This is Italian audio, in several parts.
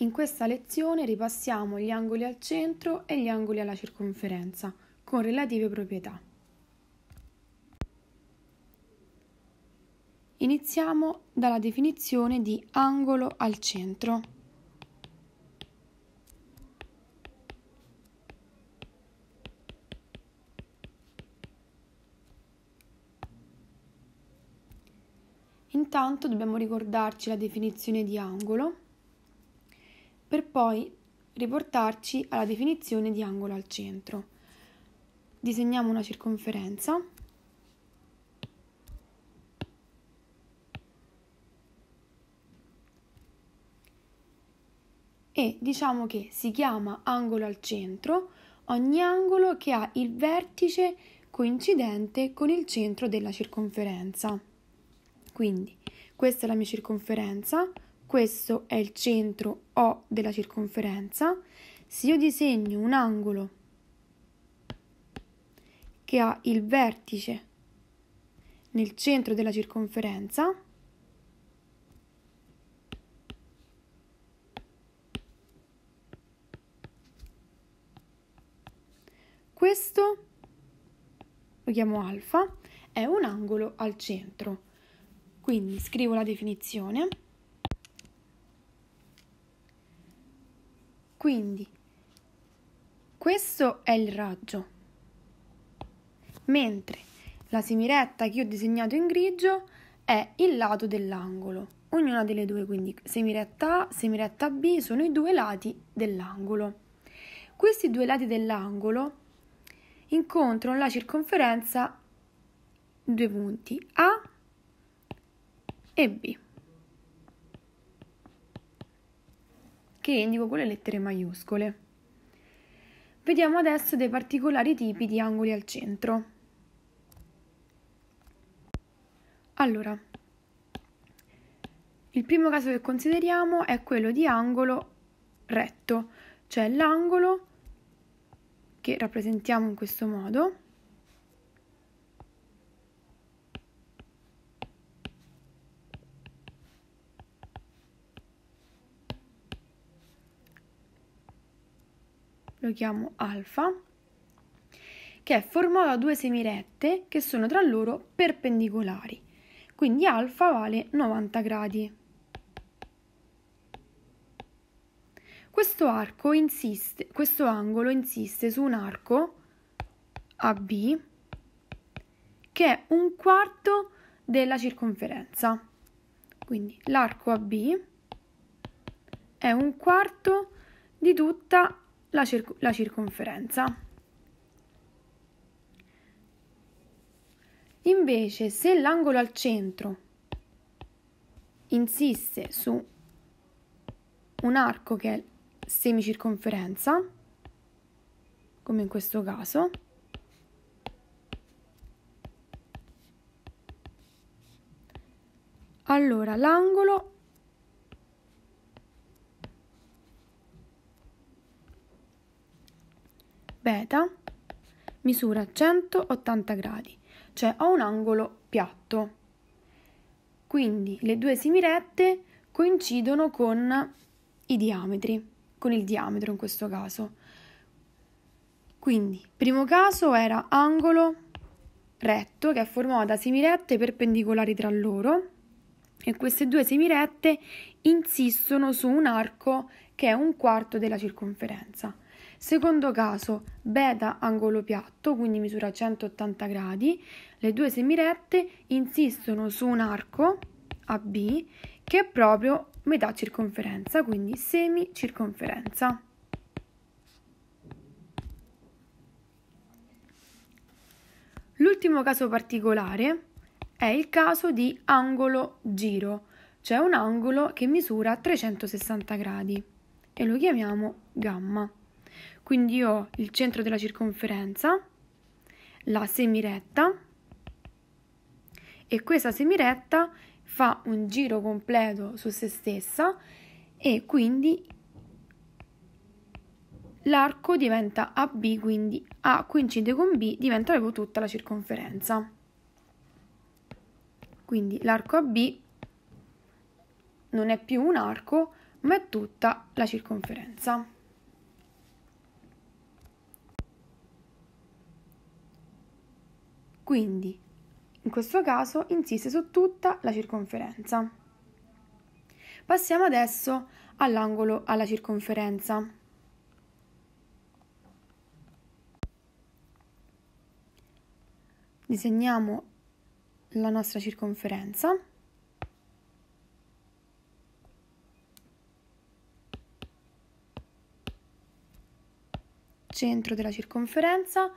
In questa lezione ripassiamo gli angoli al centro e gli angoli alla circonferenza, con relative proprietà. Iniziamo dalla definizione di angolo al centro. Intanto dobbiamo ricordarci la definizione di angolo per poi riportarci alla definizione di angolo al centro. Disegniamo una circonferenza e diciamo che si chiama angolo al centro ogni angolo che ha il vertice coincidente con il centro della circonferenza. Quindi questa è la mia circonferenza, questo è il centro O della circonferenza, se io disegno un angolo che ha il vertice nel centro della circonferenza, questo lo chiamo alfa, è un angolo al centro. Quindi scrivo la definizione. Quindi, questo è il raggio, mentre la semiretta che ho disegnato in grigio è il lato dell'angolo. Ognuna delle due, quindi semiretta A, semiretta B, sono i due lati dell'angolo. Questi due lati dell'angolo incontrano la circonferenza due punti A e B. che indico con le lettere maiuscole. Vediamo adesso dei particolari tipi di angoli al centro. Allora, il primo caso che consideriamo è quello di angolo retto, cioè l'angolo che rappresentiamo in questo modo lo chiamo alfa, che è formato da due semirette che sono tra loro perpendicolari. Quindi alfa vale 90 gradi. Questo, arco insiste, questo angolo insiste su un arco AB che è un quarto della circonferenza. Quindi l'arco AB è un quarto di tutta la, circo la circonferenza. Invece, se l'angolo al centro insiste su un arco che è semicirconferenza, come in questo caso, allora l'angolo beta misura 180 gradi, cioè ho un angolo piatto. Quindi le due simirette coincidono con i diametri, con il diametro in questo caso. Quindi, primo caso era angolo retto che è formato da semirette perpendicolari tra loro e queste due semirette insistono su un arco che è un quarto della circonferenza. Secondo caso, beta angolo piatto, quindi misura 180 gradi, le due semirette insistono su un arco AB che è proprio metà circonferenza, quindi semicirconferenza. L'ultimo caso particolare è il caso di angolo giro, cioè un angolo che misura 360 gradi e lo chiamiamo gamma. Quindi ho il centro della circonferenza, la semiretta e questa semiretta fa un giro completo su se stessa e quindi l'arco diventa AB, quindi A coincide con B, diventa proprio tutta la circonferenza. Quindi l'arco AB non è più un arco, ma è tutta la circonferenza. Quindi, in questo caso, insiste su tutta la circonferenza. Passiamo adesso all'angolo alla circonferenza. Disegniamo la nostra circonferenza. Centro della circonferenza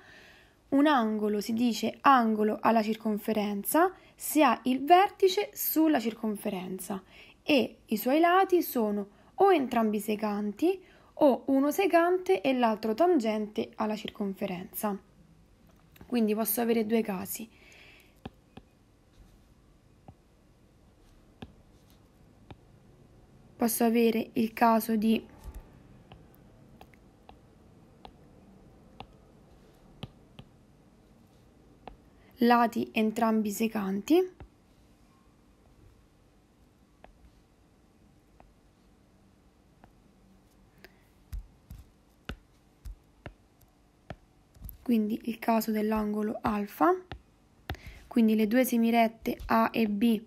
un angolo si dice angolo alla circonferenza se ha il vertice sulla circonferenza e i suoi lati sono o entrambi seganti o uno segante e l'altro tangente alla circonferenza. Quindi posso avere due casi. Posso avere il caso di lati entrambi secanti quindi il caso dell'angolo alfa quindi le due semirette A e B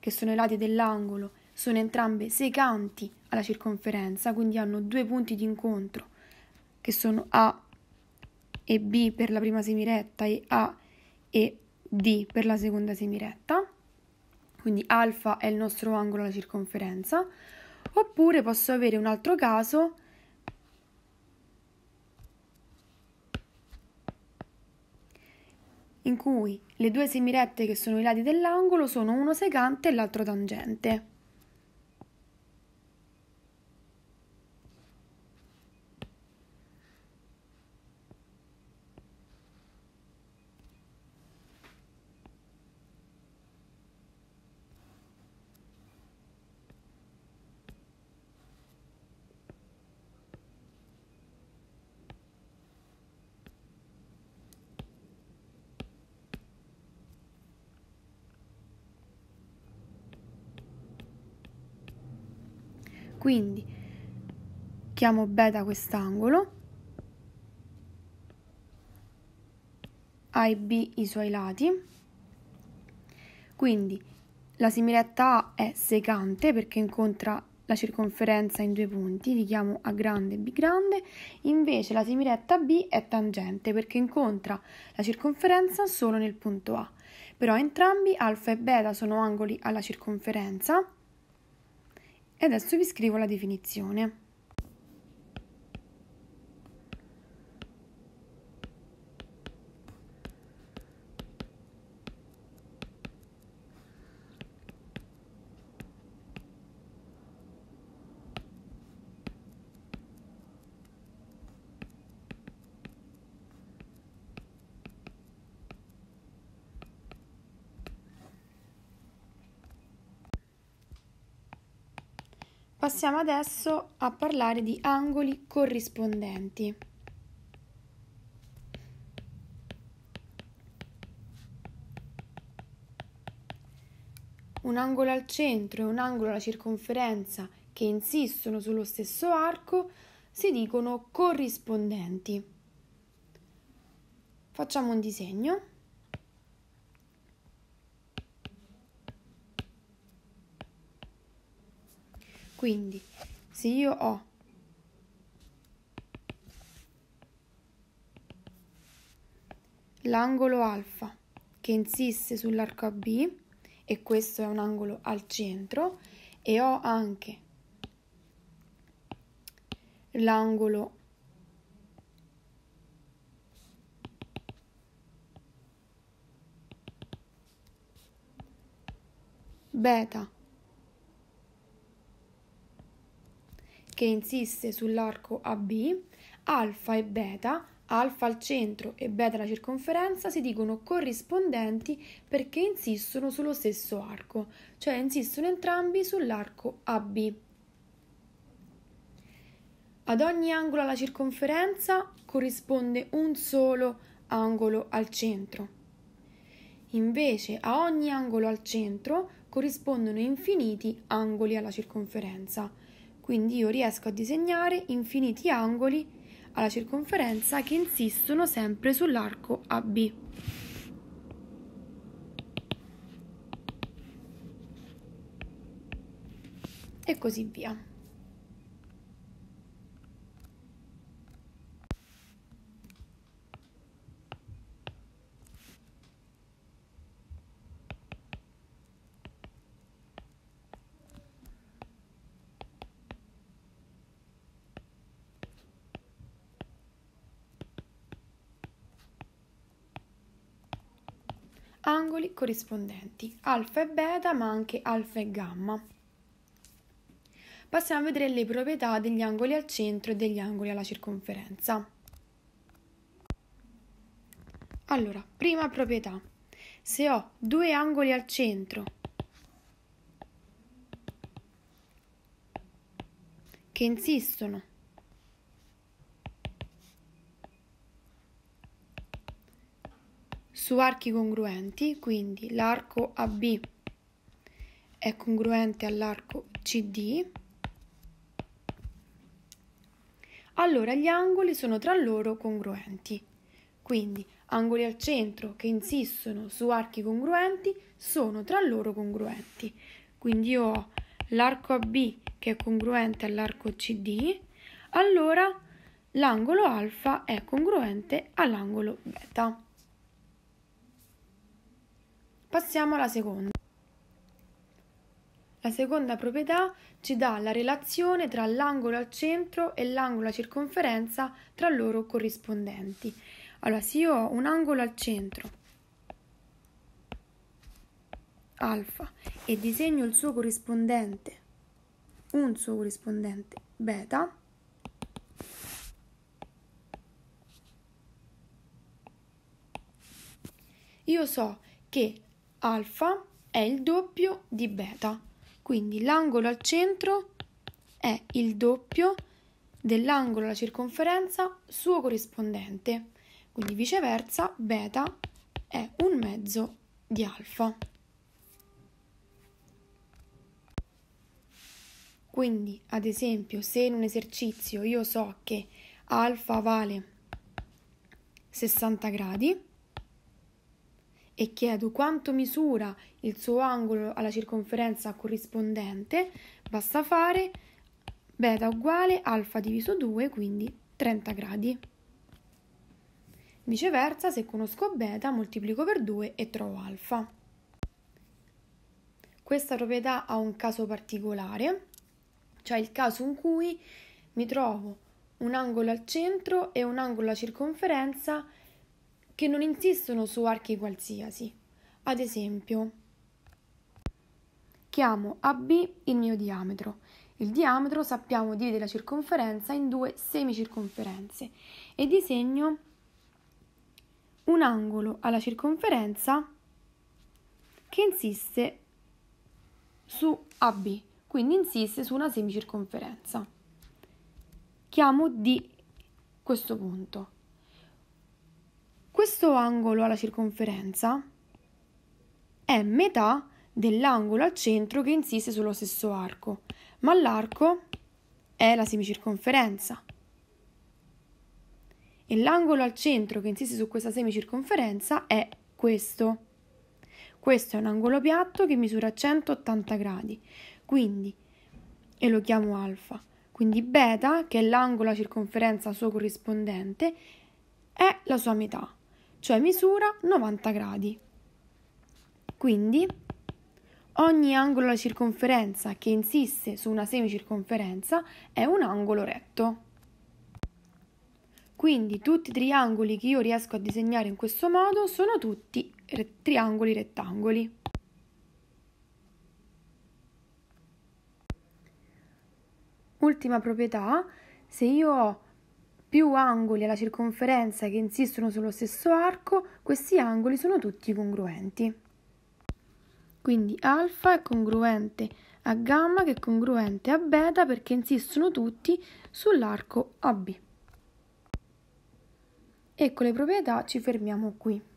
che sono i lati dell'angolo sono entrambe secanti alla circonferenza quindi hanno due punti di incontro che sono A e B per la prima semiretta e A e e D per la seconda semiretta, quindi alfa è il nostro angolo alla circonferenza, oppure posso avere un altro caso in cui le due semirette che sono i lati dell'angolo sono uno secante e l'altro tangente. quindi chiamo beta quest'angolo A e B i suoi lati quindi la similetta A è secante perché incontra la circonferenza in due punti, li chiamo A grande e B grande, invece la similetta B è tangente perché incontra la circonferenza solo nel punto A. Però entrambi alfa e beta sono angoli alla circonferenza e adesso vi scrivo la definizione. Passiamo adesso a parlare di angoli corrispondenti. Un angolo al centro e un angolo alla circonferenza che insistono sullo stesso arco si dicono corrispondenti. Facciamo un disegno. Quindi, se io ho l'angolo alfa che insiste sull'arco AB e questo è un angolo al centro e ho anche l'angolo beta che insiste sull'arco AB, alfa e beta, alfa al centro e beta alla circonferenza, si dicono corrispondenti perché insistono sullo stesso arco, cioè insistono entrambi sull'arco AB. Ad ogni angolo alla circonferenza corrisponde un solo angolo al centro. Invece a ogni angolo al centro corrispondono infiniti angoli alla circonferenza. Quindi io riesco a disegnare infiniti angoli alla circonferenza che insistono sempre sull'arco AB. E così via. corrispondenti, alfa e beta, ma anche alfa e gamma. Passiamo a vedere le proprietà degli angoli al centro e degli angoli alla circonferenza. Allora, prima proprietà. Se ho due angoli al centro che insistono su archi congruenti, quindi l'arco AB è congruente all'arco CD, allora gli angoli sono tra loro congruenti. Quindi angoli al centro che insistono su archi congruenti sono tra loro congruenti. Quindi io ho l'arco AB che è congruente all'arco CD, allora l'angolo alfa è congruente all'angolo beta. Passiamo alla seconda. La seconda proprietà ci dà la relazione tra l'angolo al centro e l'angolo a circonferenza tra loro corrispondenti. Allora, se io ho un angolo al centro, alfa, e disegno il suo corrispondente, un suo corrispondente, beta, io so che alfa è il doppio di beta, quindi l'angolo al centro è il doppio dell'angolo alla circonferenza suo corrispondente, quindi viceversa beta è un mezzo di alfa. Quindi, ad esempio, se in un esercizio io so che alfa vale 60 gradi, e chiedo quanto misura il suo angolo alla circonferenza corrispondente, basta fare beta uguale alfa diviso 2, quindi 30 gradi. Viceversa, se conosco beta, moltiplico per 2 e trovo alfa. Questa proprietà ha un caso particolare, cioè il caso in cui mi trovo un angolo al centro e un angolo alla circonferenza che non insistono su archi qualsiasi. Ad esempio, chiamo AB il mio diametro. Il diametro sappiamo divide la circonferenza in due semicirconferenze e disegno un angolo alla circonferenza che insiste su AB, quindi insiste su una semicirconferenza. Chiamo D questo punto. Questo angolo alla circonferenza è metà dell'angolo al centro che insiste sullo stesso arco, ma l'arco è la semicirconferenza. E l'angolo al centro che insiste su questa semicirconferenza è questo. Questo è un angolo piatto che misura 180 gradi, quindi, e lo chiamo alfa, quindi beta, che è l'angolo a circonferenza suo corrispondente, è la sua metà cioè misura 90 gradi. Quindi ogni angolo della circonferenza che insiste su una semicirconferenza è un angolo retto. Quindi tutti i triangoli che io riesco a disegnare in questo modo sono tutti re- triangoli rettangoli. Ultima proprietà, se io ho più angoli alla circonferenza che insistono sullo stesso arco, questi angoli sono tutti congruenti. Quindi alfa è congruente a gamma che è congruente a beta perché insistono tutti sull'arco AB. E con le proprietà ci fermiamo qui.